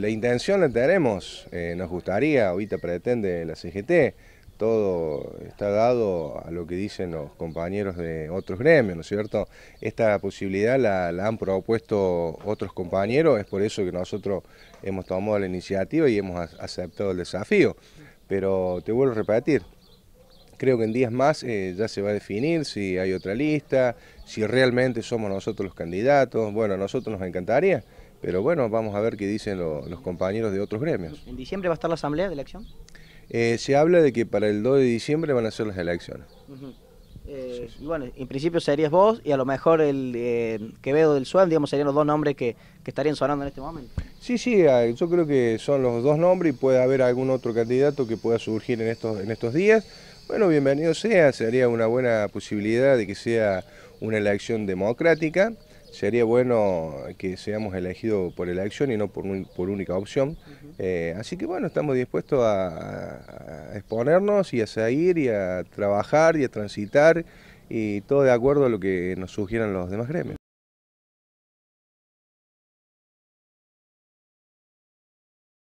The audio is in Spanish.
La intención la tenemos, eh, nos gustaría, ahorita pretende la CGT, todo está dado a lo que dicen los compañeros de otros gremios, ¿no es cierto? Esta posibilidad la, han propuesto otros compañeros, es por eso que nosotros hemos tomado la iniciativa y hemos aceptado el desafío. Pero te vuelvo a repetir, creo que en días más eh, ya se va a definir si hay otra lista, si realmente somos nosotros los candidatos. Bueno, a nosotros nos encantaría pero bueno, vamos a ver qué dicen los compañeros de otros gremios. ¿En diciembre va a estar la asamblea de elección? Eh, se habla de que para el 2 de diciembre van a ser las elecciones. Eh, y bueno, en principio serías vos y a lo mejor el eh, Quevedo del SUAN, digamos, serían los dos nombres que, que, estarían sonando en este momento. Sí, sí, ah, yo creo que son los dos nombres y puede haber algún otro candidato que pueda surgir en estos, en estos días. Bueno, bienvenido sea, sería una buena posibilidad de que sea una elección democrática sería bueno que seamos elegidos por elección y no por, por única opción. Eh, así que bueno, estamos dispuestos a, exponernos y a seguir y a trabajar y a transitar y todo de acuerdo a lo que nos sugieran los demás gremios.